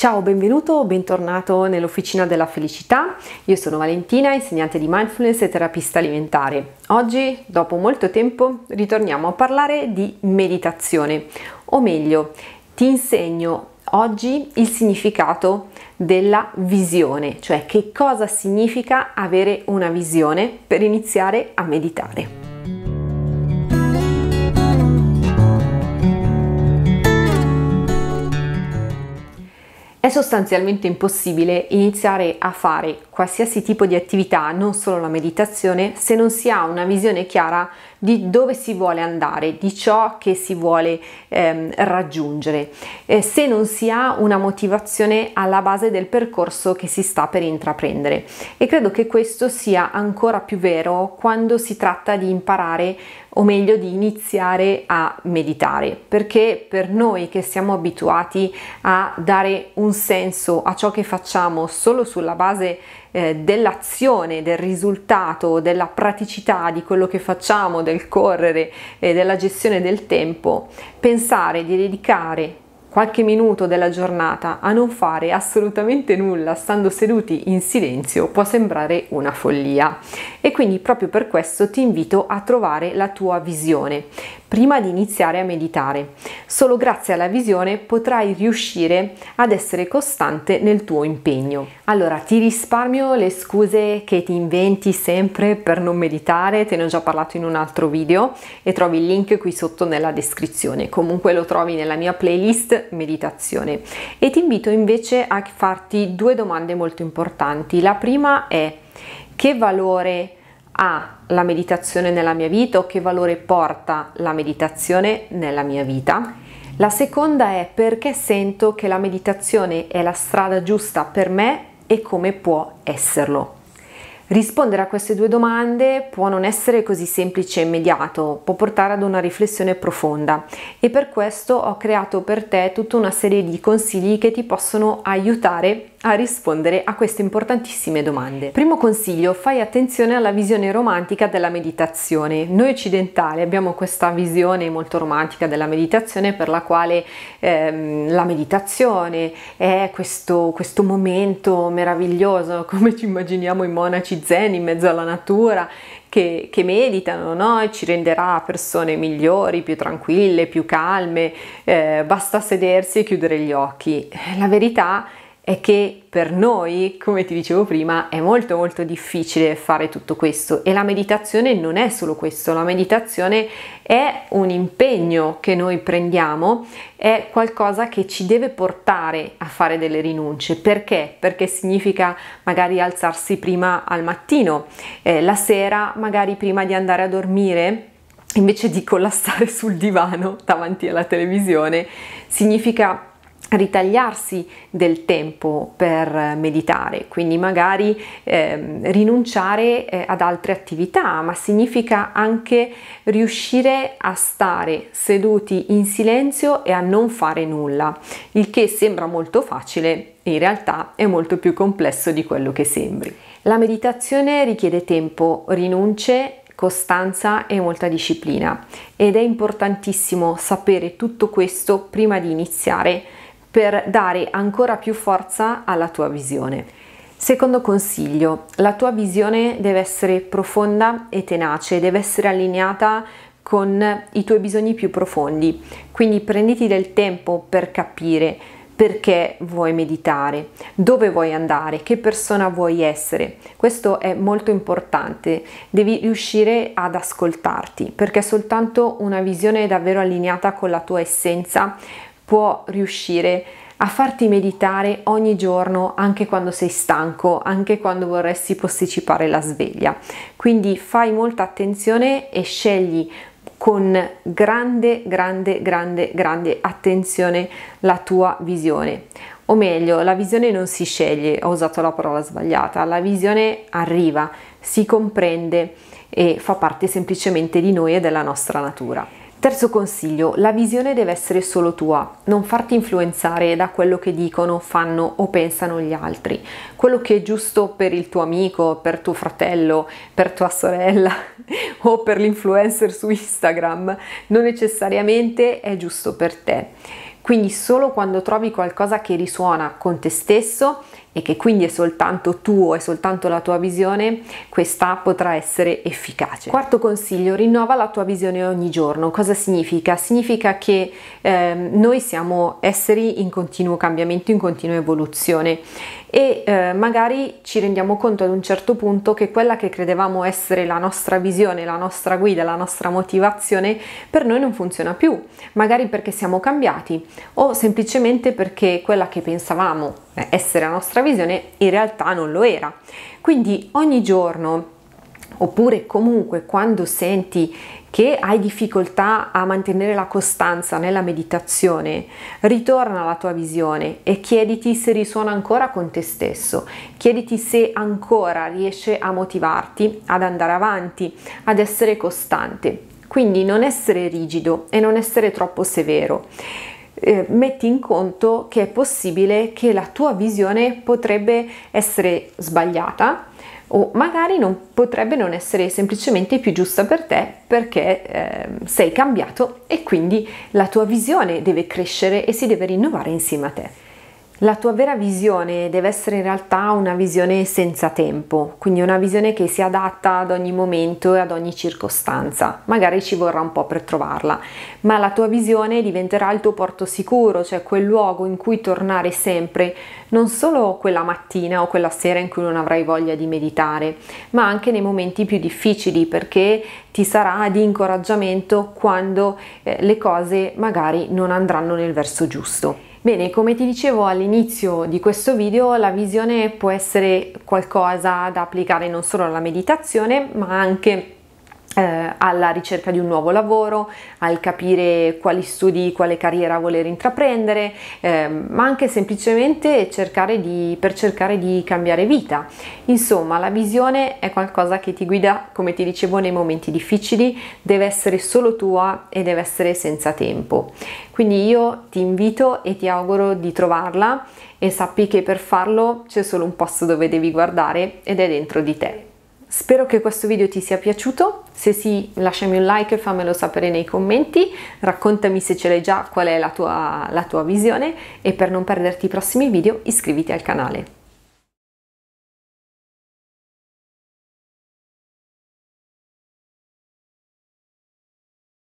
Ciao, benvenuto bentornato nell'Officina della Felicità. Io sono Valentina, insegnante di mindfulness e terapista alimentare. Oggi, dopo molto tempo, ritorniamo a parlare di meditazione, o meglio, ti insegno oggi il significato della visione, cioè che cosa significa avere una visione per iniziare a meditare. È sostanzialmente impossibile iniziare a fare qualsiasi tipo di attività, non solo la meditazione, se non si ha una visione chiara di dove si vuole andare, di ciò che si vuole ehm, raggiungere, eh, se non si ha una motivazione alla base del percorso che si sta per intraprendere. E credo che questo sia ancora più vero quando si tratta di imparare o meglio di iniziare a meditare, perché per noi che siamo abituati a dare un senso a ciò che facciamo solo sulla base eh, dell'azione, del risultato, della praticità di quello che facciamo, del correre e eh, della gestione del tempo, pensare di dedicare qualche minuto della giornata a non fare assolutamente nulla stando seduti in silenzio può sembrare una follia e quindi proprio per questo ti invito a trovare la tua visione prima di iniziare a meditare. Solo grazie alla visione potrai riuscire ad essere costante nel tuo impegno. Allora, ti risparmio le scuse che ti inventi sempre per non meditare, te ne ho già parlato in un altro video e trovi il link qui sotto nella descrizione. Comunque lo trovi nella mia playlist meditazione e ti invito invece a farti due domande molto importanti. La prima è che valore ha la meditazione nella mia vita o che valore porta la meditazione nella mia vita. La seconda è perché sento che la meditazione è la strada giusta per me e come può esserlo. Rispondere a queste due domande può non essere così semplice e immediato, può portare ad una riflessione profonda e per questo ho creato per te tutta una serie di consigli che ti possono aiutare a rispondere a queste importantissime domande. Primo consiglio, fai attenzione alla visione romantica della meditazione. Noi occidentali abbiamo questa visione molto romantica della meditazione per la quale ehm, la meditazione è questo, questo momento meraviglioso, come ci immaginiamo i monaci zen in mezzo alla natura che, che, meditano, no? E ci renderà persone migliori, più tranquille, più calme, eh, basta sedersi e chiudere gli occhi. La verità è è che per noi, come ti dicevo prima, è molto molto difficile fare tutto questo e la meditazione non è solo questo, la meditazione è un impegno che noi prendiamo, è qualcosa che ci deve portare a fare delle rinunce. Perché? Perché significa magari alzarsi prima al mattino, eh, la sera magari prima di andare a dormire invece di collassare sul divano davanti alla televisione, significa ritagliarsi del tempo per meditare, quindi magari eh, rinunciare eh, ad altre attività, ma significa anche riuscire a stare seduti in silenzio e a non fare nulla, il che sembra molto facile, in realtà è molto più complesso di quello che sembri. La meditazione richiede tempo, rinunce costanza e molta disciplina ed è importantissimo sapere tutto questo prima di iniziare per dare ancora più forza alla tua visione. Secondo consiglio, la tua visione deve essere profonda e tenace, deve essere allineata con i tuoi bisogni più profondi, quindi prenditi del tempo per capire perché vuoi meditare, dove vuoi andare, che persona vuoi essere. Questo è molto importante, devi riuscire ad ascoltarti perché soltanto una visione davvero allineata con la tua essenza può riuscire a farti meditare ogni giorno anche quando sei stanco, anche quando vorresti posticipare la sveglia. Quindi fai molta attenzione e scegli con grande, grande, grande, grande attenzione la tua visione. O meglio, la visione non si sceglie, ho usato la parola sbagliata, la visione arriva, si comprende e fa parte semplicemente di noi e della nostra natura. Terzo consiglio, la visione deve essere solo tua, non farti influenzare da quello che dicono, fanno o pensano gli altri. Quello che è giusto per il tuo amico, per tuo fratello, per tua sorella o per l'influencer su Instagram, non necessariamente è giusto per te. Quindi solo quando trovi qualcosa che risuona con te stesso, e che quindi è soltanto tuo, è soltanto la tua visione, questa potrà essere efficace. Quarto consiglio, rinnova la tua visione ogni giorno. Cosa significa? Significa che ehm, noi siamo esseri in continuo cambiamento, in continua evoluzione e eh, magari ci rendiamo conto ad un certo punto che quella che credevamo essere la nostra visione, la nostra guida, la nostra motivazione per noi non funziona più, magari perché siamo cambiati o semplicemente perché quella che pensavamo eh, essere la nostra visione, in realtà non lo era. Quindi ogni giorno oppure comunque quando senti che hai difficoltà a mantenere la costanza nella meditazione, ritorna alla tua visione e chiediti se risuona ancora con te stesso, chiediti se ancora riesce a motivarti ad andare avanti, ad essere costante. Quindi non essere rigido e non essere troppo severo eh, metti in conto che è possibile che la tua visione potrebbe essere sbagliata o magari non, potrebbe non essere semplicemente più giusta per te perché eh, sei cambiato e quindi la tua visione deve crescere e si deve rinnovare insieme a te. La tua vera visione deve essere in realtà una visione senza tempo, quindi una visione che si adatta ad ogni momento e ad ogni circostanza. Magari ci vorrà un po' per trovarla, ma la tua visione diventerà il tuo porto sicuro, cioè quel luogo in cui tornare sempre, non solo quella mattina o quella sera in cui non avrai voglia di meditare, ma anche nei momenti più difficili perché ti sarà di incoraggiamento quando eh, le cose magari non andranno nel verso giusto. Bene, come ti dicevo all'inizio di questo video, la visione può essere qualcosa da applicare non solo alla meditazione, ma anche eh, alla ricerca di un nuovo lavoro, al capire quali studi, quale carriera voler intraprendere, eh, ma anche semplicemente cercare di, per cercare di cambiare vita. Insomma, la visione è qualcosa che ti guida, come ti dicevo, nei momenti difficili, deve essere solo tua e deve essere senza tempo. Quindi io ti invito e ti auguro di trovarla e sappi che per farlo c'è solo un posto dove devi guardare ed è dentro di te. Spero che questo video ti sia piaciuto, se sì lasciami un like e fammelo sapere nei commenti, raccontami se ce l'hai già qual è la tua, la tua visione e per non perderti i prossimi video iscriviti al canale.